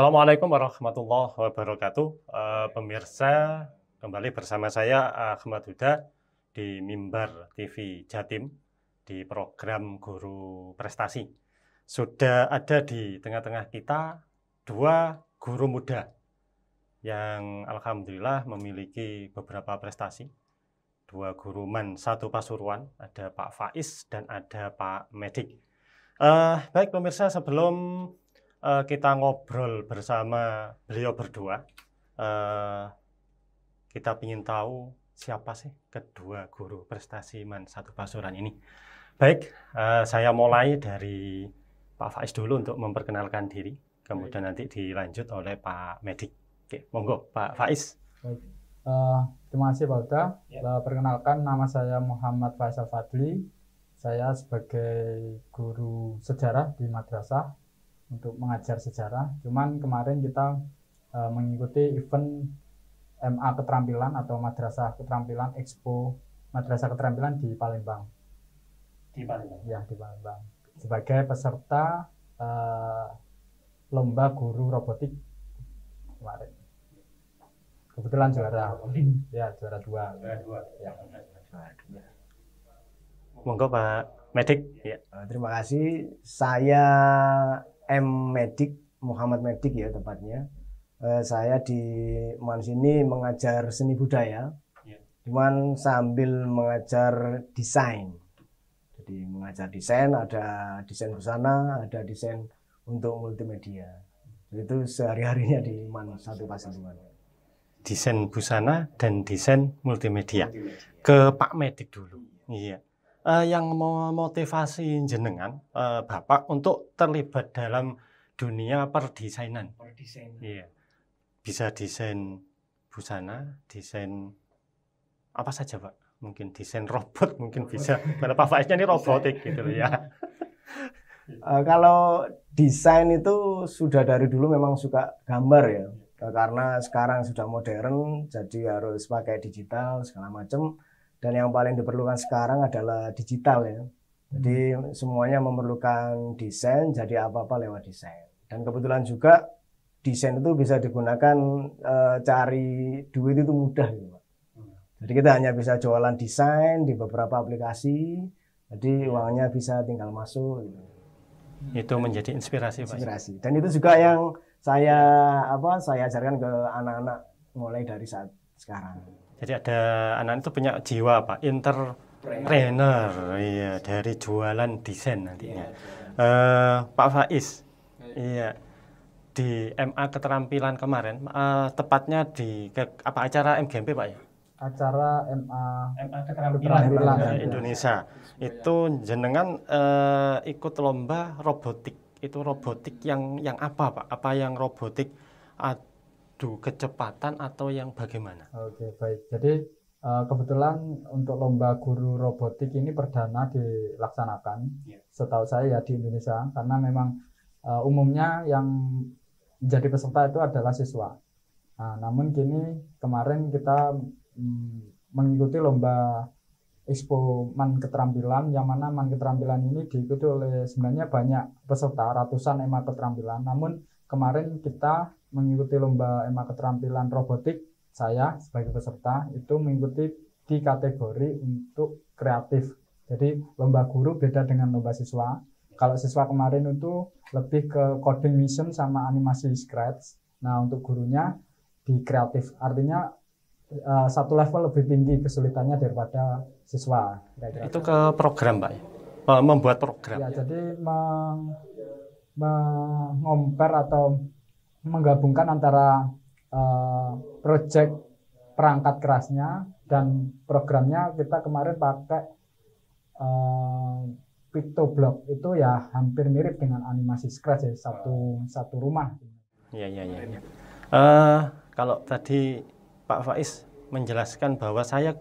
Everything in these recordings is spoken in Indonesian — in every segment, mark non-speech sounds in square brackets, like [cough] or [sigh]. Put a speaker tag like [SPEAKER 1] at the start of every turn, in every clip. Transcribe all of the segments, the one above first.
[SPEAKER 1] Assalamualaikum warahmatullahi wabarakatuh. Eh, pemirsa, kembali bersama saya eh, Ahmad Huda di Mimbar TV Jatim di program Guru Prestasi. Sudah ada di tengah-tengah kita dua guru muda yang alhamdulillah memiliki beberapa prestasi. Dua guru man, satu Pasuruan, ada Pak Faiz dan ada Pak Medik. Uh, baik pemirsa, sebelum Eh, kita ngobrol bersama beliau berdua. Uh, kita ingin tahu siapa sih kedua guru prestasi Man Satu Pasuran ini. Baik, uh, saya mulai dari Pak Faiz dulu untuk memperkenalkan diri, kemudian Baik. nanti dilanjut oleh Pak Medik. Oke, monggo Pak Faiz.
[SPEAKER 2] Baik. Uh, terima kasih Pak Uda. Ya. perkenalkan nama saya Muhammad Faisal Fadli. Saya sebagai guru sejarah di Madrasah untuk mengajar sejarah. Cuman kemarin kita uh, mengikuti event MA keterampilan atau Madrasah Keterampilan Expo Madrasah Keterampilan di Palembang.
[SPEAKER 1] Di Palembang. Ya, di
[SPEAKER 2] Palembang. Sebagai peserta uh, lomba guru robotik kemarin. Kebetulan juara. Ya, juara dua. Juara dua. Ya. Juara
[SPEAKER 3] Monggo Pak Medik. Ya. Terima kasih. Saya M Medik Muhammad Medik ya tepatnya eh, saya di MAN sini mengajar seni budaya yeah. cuman sambil mengajar desain jadi mengajar desain ada desain busana ada desain untuk multimedia itu sehari harinya di MAN satu Pasuruan
[SPEAKER 1] desain busana dan desain multimedia, multimedia. ke Pak Medik dulu iya yeah uh, yang memotivasi jenengan uh, Bapak untuk terlibat dalam dunia perdesainan? Perdesainan. Iya. Bisa desain busana, desain apa saja, Pak? Mungkin desain robot mungkin bisa. pak faiznya ini robotik gitu ya.
[SPEAKER 3] Uh, [laughs] kalau desain itu sudah dari dulu memang suka gambar ya. Iya. Karena sekarang sudah modern, jadi harus pakai digital segala macam dan yang paling diperlukan sekarang adalah digital ya. Jadi hmm. semuanya memerlukan desain, jadi apa-apa lewat desain. Dan kebetulan juga desain itu bisa digunakan e, cari duit itu mudah gitu, Jadi kita hanya bisa jualan desain di beberapa aplikasi, jadi iya. uangnya bisa tinggal masuk. Gitu.
[SPEAKER 1] Itu menjadi inspirasi, Pak. Inspirasi.
[SPEAKER 3] Dan itu juga yang saya apa saya ajarkan ke anak-anak mulai dari saat sekarang.
[SPEAKER 1] Jadi ada anak itu punya jiwa Pak,
[SPEAKER 3] entrepreneur
[SPEAKER 1] iya dari jualan desain nantinya. Ya, ya. Uh, eh, Pak Faiz. Ya. Iya. Di MA keterampilan kemarin uh, tepatnya di ke, apa acara MGMP Pak ya?
[SPEAKER 2] acara MA MA keterampilan, keterampilan Indonesia. Indonesia.
[SPEAKER 1] Iya. Itu jenengan uh, ikut lomba robotik. Itu robotik yang yang apa, Pak? Apa yang robotik Uh, adu kecepatan atau yang bagaimana?
[SPEAKER 2] Oke, baik. Jadi uh, kebetulan untuk lomba guru robotik ini perdana dilaksanakan. Yeah. Setahu saya ya di Indonesia karena memang uh, umumnya yang menjadi peserta itu adalah siswa. Nah, namun kini kemarin kita mm, mengikuti lomba Expo Man Keterampilan yang mana Man Keterampilan ini diikuti oleh sebenarnya banyak peserta ratusan emak keterampilan namun kemarin kita mengikuti lomba EMA keterampilan robotik saya sebagai peserta itu mengikuti di kategori untuk kreatif. Jadi lomba guru beda dengan lomba siswa. Kalau siswa kemarin itu lebih ke coding mission sama animasi scratch. Nah untuk gurunya di kreatif, artinya eh, satu level lebih tinggi kesulitannya daripada siswa. Kira -kira.
[SPEAKER 1] Itu ke program, Pak eh, Membuat program.
[SPEAKER 2] Ya, ya. jadi meng mengomper atau menggabungkan antara uh, project perangkat kerasnya dan programnya kita kemarin pakai uh, eh, pictoblock itu ya hampir mirip dengan animasi scratch ya satu satu rumah.
[SPEAKER 1] Iya iya iya. Ya. Uh, kalau tadi Pak Faiz menjelaskan bahwa saya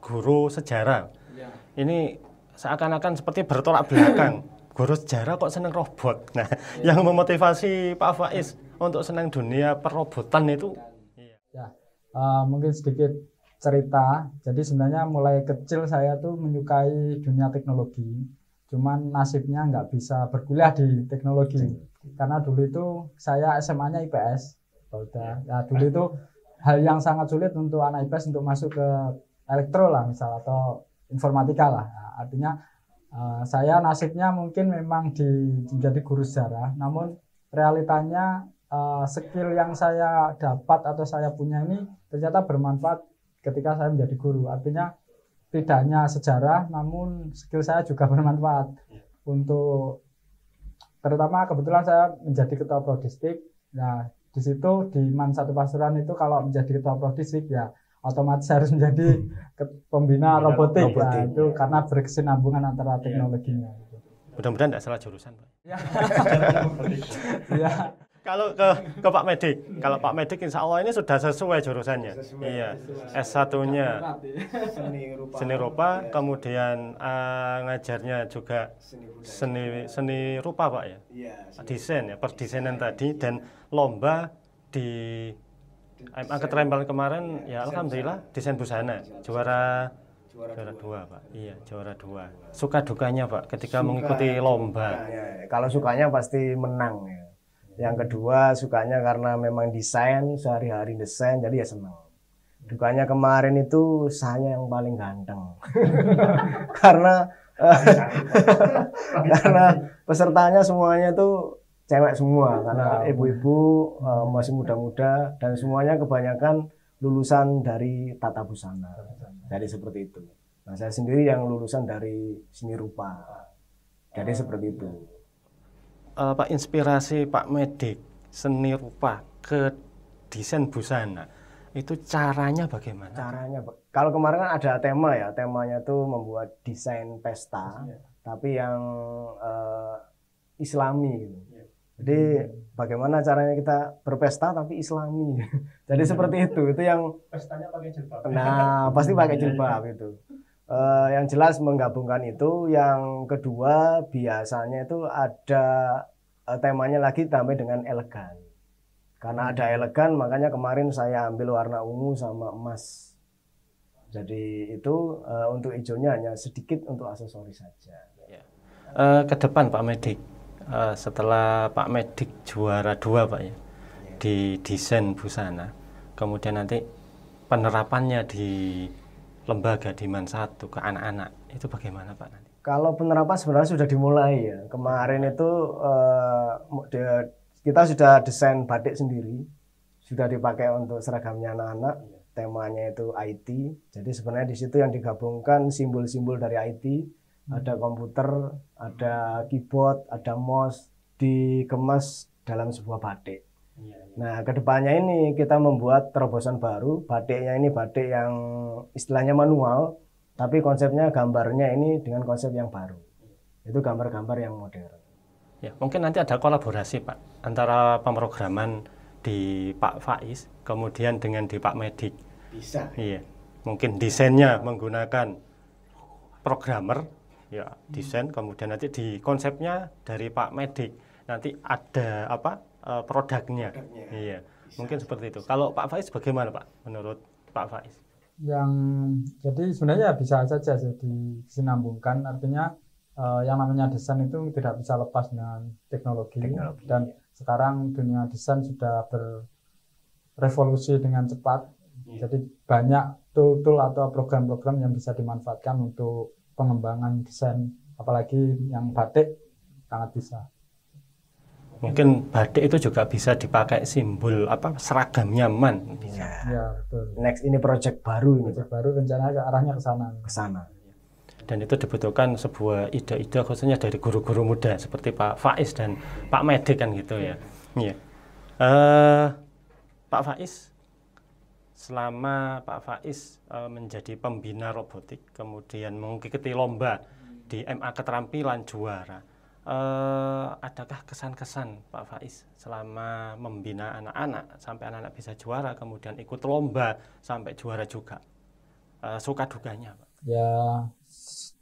[SPEAKER 1] guru sejarah, ya. ini seakan-akan seperti bertolak belakang guru sejarah kok senang robot. Nah, ya. yang memotivasi Pak Faiz ya. untuk senang dunia perobotan
[SPEAKER 2] itu. Ya, uh, mungkin sedikit cerita. Jadi sebenarnya mulai kecil saya tuh menyukai dunia teknologi. Cuman nasibnya nggak bisa berkuliah di teknologi. Karena dulu itu saya SMA-nya IPS. Bauda. Oh, iya. Ya, dulu itu hal yang sangat sulit untuk anak IPS untuk masuk ke elektro lah misal atau informatika lah. Nah, artinya Eh, saya nasibnya mungkin memang di, menjadi guru sejarah, namun realitanya uh, skill yang saya dapat atau saya punya ini ternyata bermanfaat ketika saya menjadi guru. Artinya tidak hanya sejarah, namun skill saya juga [laughs] bermanfaat untuk terutama kebetulan saya menjadi ketua prodistik. Nah, di situ di Man Satu Pasuruan itu kalau menjadi ketua prodistik ya otomatis harus menjadi hmm. pembina robotik, robotik. Ya, itu iya. karena berkesinambungan antara teknologinya.
[SPEAKER 1] Mudah-mudahan tidak salah jurusan, Pak. ya. [laughs] Kalau ke, ke Pak Medik, kalau Pak Medik insya Allah ini sudah sesuai jurusannya. Sesuai, iya, S1-nya
[SPEAKER 3] iya. seni rupa, seni
[SPEAKER 1] rupa ya. kemudian uh, ngajarnya juga seni seni rupa Pak ya. Iya, desain ya, perdesainan tadi dan lomba di MA Rembang kemarin ya alhamdulillah desain busana juara juara, dua. pak iya juara dua
[SPEAKER 3] suka dukanya pak ketika suka, mengikuti lomba nah, ya, ya. kalau sukanya pasti menang ya yang kedua sukanya karena memang desain sehari-hari desain jadi ya senang dukanya kemarin itu saya yang paling ganteng [laughs] karena [laughs] karena pesertanya semuanya tuh cewek semua karena ibu-ibu uh, masih muda-muda dan semuanya kebanyakan lulusan dari tata busana. Jadi seperti itu. Nah, saya sendiri yang lulusan dari seni rupa. Jadi seperti itu.
[SPEAKER 1] Uh, Pak inspirasi Pak Medik seni rupa ke desain busana
[SPEAKER 3] itu caranya bagaimana? Caranya kalau kemarin kan ada tema ya, temanya tuh membuat desain pesta, ya. tapi yang uh, Islami gitu. Jadi bagaimana caranya kita berpesta tapi islami. [laughs] Jadi seperti itu. Itu yang pestanya pakai jilbab. Nah, pasti [laughs] pakai jilbab itu. Uh, yang jelas menggabungkan itu, yang kedua biasanya itu ada uh, temanya lagi tambah dengan elegan. Karena hmm. ada elegan, makanya kemarin saya ambil warna ungu sama emas. Jadi itu uh, untuk hijaunya hanya sedikit untuk aksesoris saja. Ya.
[SPEAKER 1] Uh, ke depan Pak Medik, uh, setelah Pak Medik juara dua Pak ya iya. di desain busana. Kemudian nanti penerapannya di lembaga Diman satu ke anak-anak itu bagaimana Pak nanti?
[SPEAKER 3] Kalau penerapan sebenarnya sudah dimulai ya. Kemarin itu uh, kita sudah desain batik sendiri, sudah dipakai untuk seragamnya anak-anak. Iya. Temanya itu IT. Jadi sebenarnya di situ yang digabungkan simbol-simbol dari IT ada hmm. komputer, ada keyboard, ada mouse dikemas dalam sebuah batik. Iya, iya. Nah, kedepannya ini kita membuat terobosan baru. Batiknya ini batik yang istilahnya manual, tapi konsepnya gambarnya ini dengan konsep yang baru. Itu gambar-gambar yang modern.
[SPEAKER 1] Ya, mungkin nanti ada kolaborasi Pak antara pemrograman di Pak Faiz, kemudian dengan di Pak Medik. Bisa. Iya, mungkin desainnya menggunakan programmer ya hmm. desain hmm. kemudian nanti di konsepnya dari Pak Medik nanti ada apa e, produknya. produknya iya bisa, mungkin seperti itu bisa. kalau Pak Faiz bagaimana Pak menurut Pak Faiz
[SPEAKER 2] yang jadi sebenarnya bisa saja jadi disinambungkan artinya uh, yang namanya desain itu tidak bisa lepas dengan teknologi, teknologi dan iya. sekarang dunia desain sudah berevolusi dengan cepat iya. jadi banyak tool-tool atau program-program yang bisa dimanfaatkan untuk pengembangan desain apalagi yang batik sangat bisa
[SPEAKER 1] mungkin batik itu juga bisa dipakai simbol apa seragam nyaman
[SPEAKER 3] ya, ya betul. next ini project baru ini project baru rencana ke arahnya ke sana ke sana
[SPEAKER 1] dan itu dibutuhkan sebuah ide-ide khususnya dari guru-guru muda seperti Pak Faiz dan Pak Medik kan gitu ya. Iya. Yeah. Iya. Uh, Pak Faiz, selama Pak Faiz uh, menjadi pembina robotik, kemudian mengikuti lomba di MA Keterampilan juara, uh, adakah kesan-kesan Pak Faiz selama membina anak-anak sampai anak-anak bisa juara, kemudian ikut lomba sampai juara juga? Uh, suka dukanya, Pak?
[SPEAKER 2] Ya,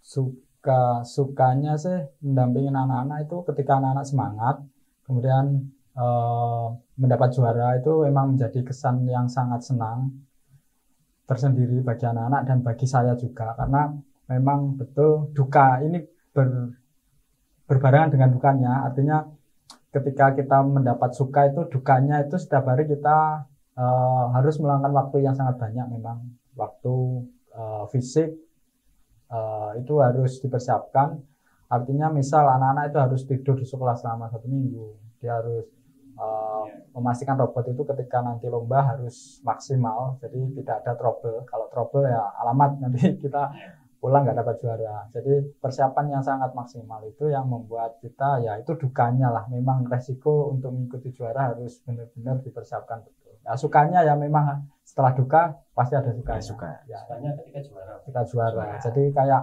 [SPEAKER 2] suka sukanya sih mendampingi anak-anak itu ketika anak-anak semangat, kemudian Eh, mendapat juara itu memang menjadi kesan yang sangat senang tersendiri bagi anak-anak dan bagi saya juga karena memang betul duka ini ber, berbarengan dengan dukanya artinya ketika kita mendapat suka itu dukanya itu setiap hari kita uh, harus meluangkan waktu yang sangat banyak memang waktu uh, fisik uh, itu harus dipersiapkan artinya misal anak-anak itu harus tidur di sekolah selama satu minggu dia harus uh, memastikan robot itu ketika nanti lomba harus maksimal jadi hmm. tidak ada trouble kalau trouble ya alamat nanti [laughs] kita pulang nggak dapat juara jadi persiapan yang sangat maksimal itu yang membuat kita ya itu dukanya lah memang resiko untuk mengikuti juara harus benar-benar dipersiapkan betul ya sukanya ya memang setelah duka pasti ada sukanya, ya, suka ya,
[SPEAKER 1] sukanya ketika juara
[SPEAKER 2] kita juara, juara. jadi kayak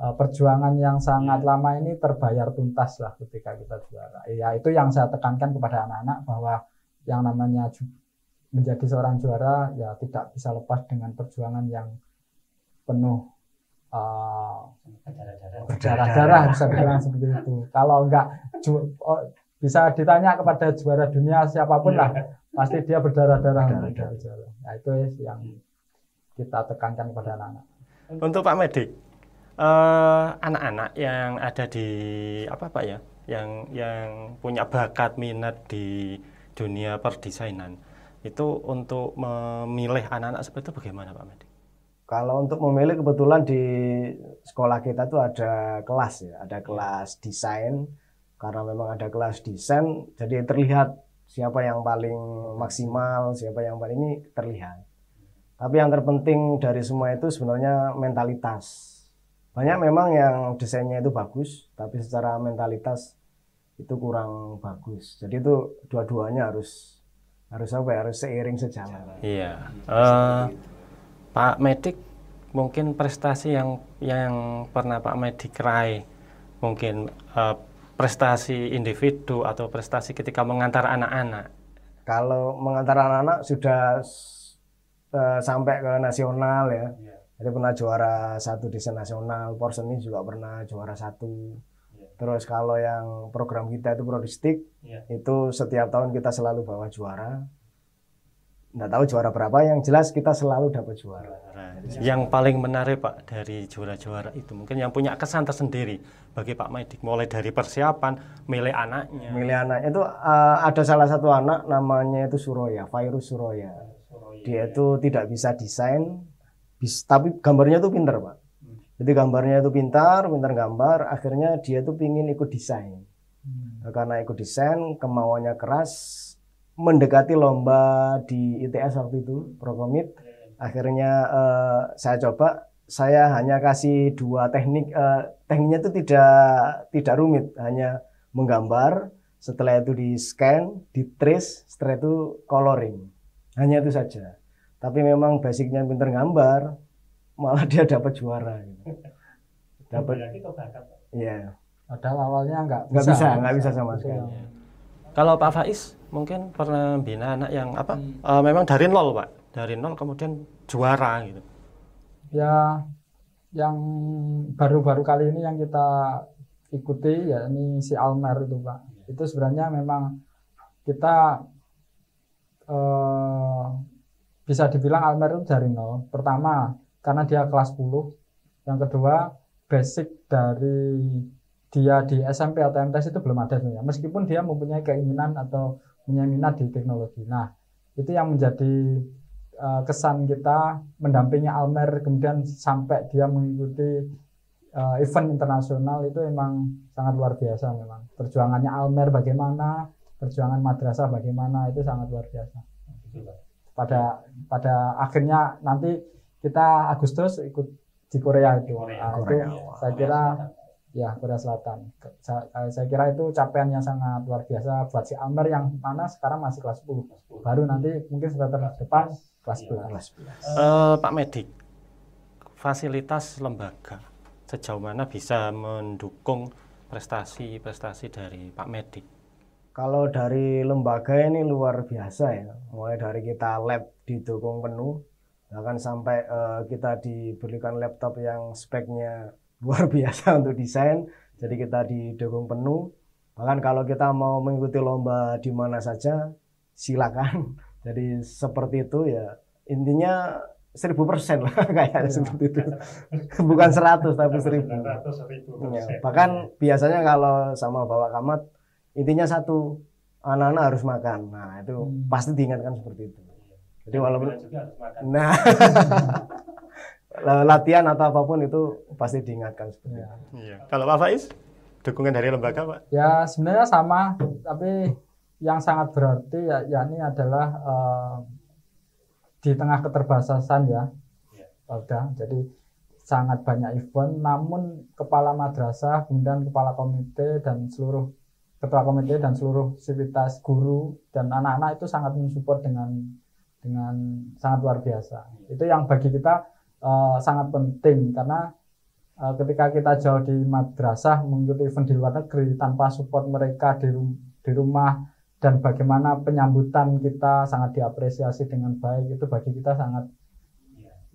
[SPEAKER 2] Eh, perjuangan yang sangat iya. lama ini terbayar tuntas lah ketika kita juara. Ya itu yang saya tekankan kepada anak-anak bahwa yang namanya menjadi seorang juara ya tidak bisa lepas dengan perjuangan yang penuh eh, berdarah-darah bisa bilang [laughs] seperti itu. Kalau enggak oh, bisa ditanya kepada juara dunia siapapun lah iya. pasti dia berdarah-darah. Nah, itu yang kita tekankan kepada anak-anak.
[SPEAKER 1] Untuk Pak Medik, Eh, anak-anak uh, yang ada di apa Pak ya, yang yang punya bakat minat di dunia perdesainan itu untuk memilih anak-anak seperti itu bagaimana Pak Medi?
[SPEAKER 3] Kalau untuk memilih kebetulan di sekolah kita tuh ada kelas ya, ada iya. kelas desain karena memang ada kelas desain jadi terlihat siapa yang paling maksimal, siapa yang paling ini terlihat. Tapi yang terpenting dari semua itu sebenarnya mentalitas banyak memang yang desainnya itu bagus tapi secara mentalitas itu kurang bagus jadi itu dua-duanya harus harus apa ya, harus seiring sejalan iya
[SPEAKER 1] uh, Pak Medik mungkin prestasi yang yang pernah Pak Medik raih mungkin uh, prestasi individu atau prestasi ketika mengantar anak-anak
[SPEAKER 3] kalau mengantar anak-anak sudah uh, sampai ke nasional ya yeah jadi pernah juara satu di nasional, Porseni juga pernah juara satu. Yeah. Terus kalau yang program kita itu Prodistik, yeah. itu setiap tahun kita selalu bawa juara. Nggak tahu juara berapa, yang jelas kita selalu dapat juara.
[SPEAKER 1] Nah, yang paling menarik Pak dari juara-juara itu mungkin yang punya kesan tersendiri bagi Pak Medik, mulai dari persiapan, milih anaknya.
[SPEAKER 3] Milih anaknya itu uh, ada salah satu anak namanya itu Suroya, Virus Suroya. Suroya. Dia itu tidak bisa desain, Bis, tapi gambarnya tuh pinter pak. Jadi gambarnya itu pintar, pintar gambar, akhirnya dia tuh pingin ikut desain. Hmm. Nah, karena ikut desain, kemauannya keras, mendekati lomba di ITS waktu itu, Prokomit. Hmm. Akhirnya uh, saya coba, saya hanya kasih dua teknik, uh, tekniknya itu tidak tidak rumit, hanya menggambar, setelah itu di scan, di trace, setelah itu coloring. Hanya itu saja tapi memang basicnya pinter gambar malah [laughs] dia dapat juara
[SPEAKER 2] dapat iya padahal awalnya nggak nggak bisa nggak bisa, bisa sama sekali
[SPEAKER 3] iya.
[SPEAKER 1] kalau Pak Faiz mungkin pernah bina anak yang apa hmm.
[SPEAKER 3] uh, memang dari
[SPEAKER 1] nol Pak dari nol kemudian juara gitu
[SPEAKER 2] ya yang baru-baru kali ini yang kita ikuti ya ini si Almer itu Pak itu sebenarnya memang kita eh, bisa dibilang Almer itu dari nol. Pertama, karena dia kelas 10. Yang kedua, basic dari dia di SMP atau MTs itu belum ada sebenarnya. Meskipun dia mempunyai keinginan atau punya minat di teknologi. Nah, itu yang menjadi uh, kesan kita mendampingi Almer kemudian sampai dia mengikuti uh, event internasional itu memang sangat luar biasa memang. Perjuangannya Almer bagaimana, perjuangan madrasah bagaimana itu sangat luar biasa pada pada akhirnya nanti kita Agustus ikut di Korea itu. Korea, nah, Korea. itu saya kira ya Korea Selatan. Saya, eh, saya kira itu capaian yang sangat luar biasa buat si Amber yang mana sekarang masih kelas 10. Baru nanti mungkin semester depan kelas 11. Iya, kelas 11.
[SPEAKER 1] Uh, eh, Pak Medik, fasilitas lembaga sejauh mana bisa mendukung prestasi-prestasi dari Pak Medik?
[SPEAKER 3] Kalau dari lembaga ini luar biasa ya, mulai dari kita lab didukung penuh, bahkan sampai uh, kita diberikan laptop yang speknya [laughs] luar biasa untuk desain, jadi kita didukung penuh. Bahkan kalau kita mau mengikuti lomba di mana saja, silakan. [laughs] Jadi seperti itu ya, intinya seribu persen lah [laughs] kayak ya, seperti itu bukan seratus tapi seribu ya, bahkan biasanya kalau sama bawa kamat intinya satu anak-anak harus makan nah itu hmm. pasti diingatkan seperti itu jadi walaupun nah [laughs] latihan atau apapun itu pasti diingatkan seperti ya. itu ya. kalau Pak Faiz dukungan dari lembaga Pak
[SPEAKER 2] ya sebenarnya sama tapi yang sangat berarti ya yakni adalah uh, di tengah keterbatasan ya Polda. Iya. Jadi sangat banyak event, namun kepala madrasah, kemudian kepala komite dan seluruh ketua komite dan seluruh sivitas guru dan anak-anak itu sangat mensupport dengan dengan sangat luar biasa. Itu yang bagi kita uh, sangat penting karena uh, ketika kita jauh di madrasah mengikuti event di luar negeri tanpa support mereka di, rum di rumah dan bagaimana penyambutan kita sangat diapresiasi dengan baik itu bagi kita sangat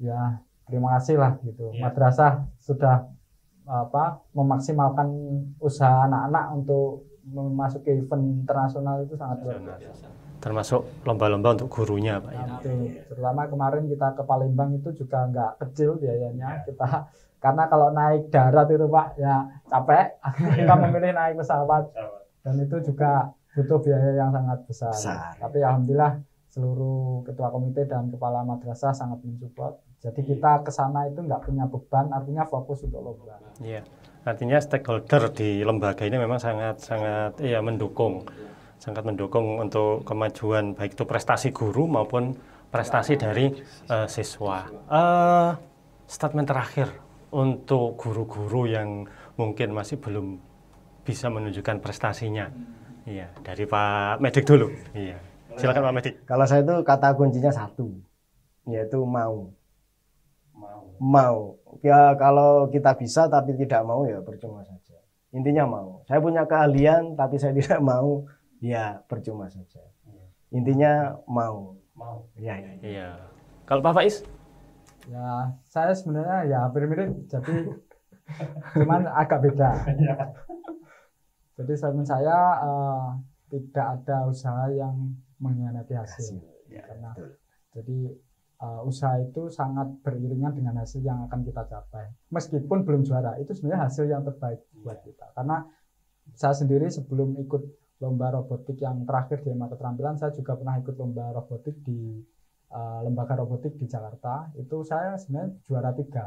[SPEAKER 2] ya terima kasih lah gitu. Yeah. Madrasah sudah apa memaksimalkan usaha anak-anak untuk memasuki event internasional itu sangat luar biasa.
[SPEAKER 1] Termasuk lomba-lomba untuk gurunya, Pak. Ya.
[SPEAKER 2] Terutama kemarin kita ke Palembang itu juga nggak kecil biayanya. Iya. Kita karena kalau naik darat itu Pak ya capek, iya. [laughs] kita memilih naik pesawat. Dan itu juga butuh biaya yang sangat besar. besar. Tapi alhamdulillah seluruh ketua komite dan kepala madrasah sangat mensupport. Jadi iya. kita ke sana itu nggak punya beban, artinya fokus untuk lomba.
[SPEAKER 1] Iya. Artinya stakeholder di lembaga ini memang sangat sangat ya mendukung, sangat mendukung untuk kemajuan baik itu prestasi guru maupun prestasi dari uh, siswa. Uh, statement terakhir untuk guru-guru yang mungkin masih belum bisa menunjukkan prestasinya. Iya, dari Pak Medik dulu. Iya. Silakan Pak Medik.
[SPEAKER 3] Kalau saya itu kata kuncinya satu, yaitu mau mau ya kalau kita bisa tapi tidak mau ya percuma saja intinya mau saya punya keahlian tapi saya [laughs] tidak mau ya percuma saja intinya mau mau ya ya,
[SPEAKER 1] ya. ya. kalau Pak Faiz
[SPEAKER 2] ya saya sebenarnya ya hampir mirip jadi [laughs] cuman agak beda iya. jadi selain saya uh, tidak ada usaha yang mengkhianati hasil, hasil. Ya, karena betul. jadi uh, usaha itu sangat beriringan dengan hasil yang akan kita capai. Meskipun belum juara, itu sebenarnya hasil yang terbaik iya. buat kita. Karena saya sendiri sebelum ikut lomba robotik yang terakhir di mata terampilan saya juga pernah ikut lomba robotik di uh, lembaga robotik di Jakarta. Itu saya sebenarnya juara tiga.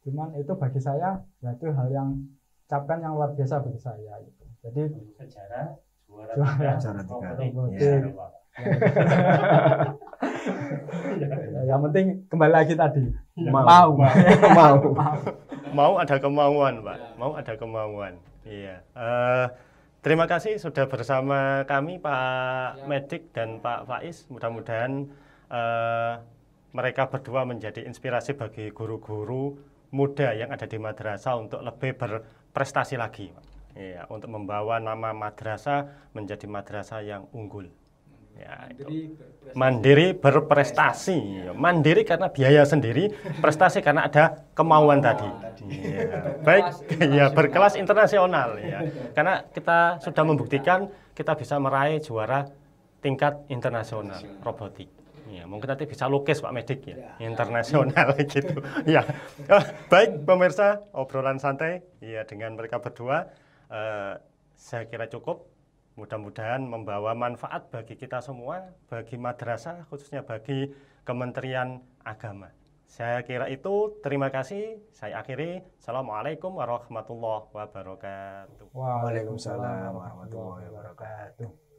[SPEAKER 2] Cuman itu bagi saya, ya itu hal yang capkan yang luar biasa bagi saya. Gitu. Jadi, juara, juara, juara tiga. Juara tiga. Robotik. Yeah. [laughs] yang penting kembali lagi tadi iya. mau mau [laughs] mau
[SPEAKER 1] mau ada kemauan pak mau ada kemauan iya uh, terima kasih sudah bersama kami Pak ya. Medik dan Pak Faiz mudah-mudahan uh, mereka berdua menjadi inspirasi bagi guru-guru muda yang ada di madrasah untuk lebih berprestasi lagi pak. Iya, untuk membawa nama madrasah menjadi madrasah yang unggul. Ya, mandiri, Berprestasi. mandiri berprestasi. Ya, mandiri karena biaya sendiri, prestasi karena ada kemauan oh, tadi.
[SPEAKER 2] Ya.
[SPEAKER 1] [laughs] Baik, ya berkelas internasional ya. Karena kita sudah membuktikan kita bisa meraih juara tingkat internasional robotik. Ya, mungkin nanti bisa lukis Pak Medik ya, ya. internasional [laughs] gitu. Ya. ya. Baik pemirsa, obrolan santai ya dengan mereka berdua eh, saya kira cukup mudah-mudahan membawa manfaat bagi kita semua, bagi madrasah, khususnya bagi Kementerian Agama. Saya kira itu, terima kasih. Saya akhiri. Assalamualaikum warahmatullahi wabarakatuh.
[SPEAKER 3] Waalaikumsalam warahmatullahi wabarakatuh.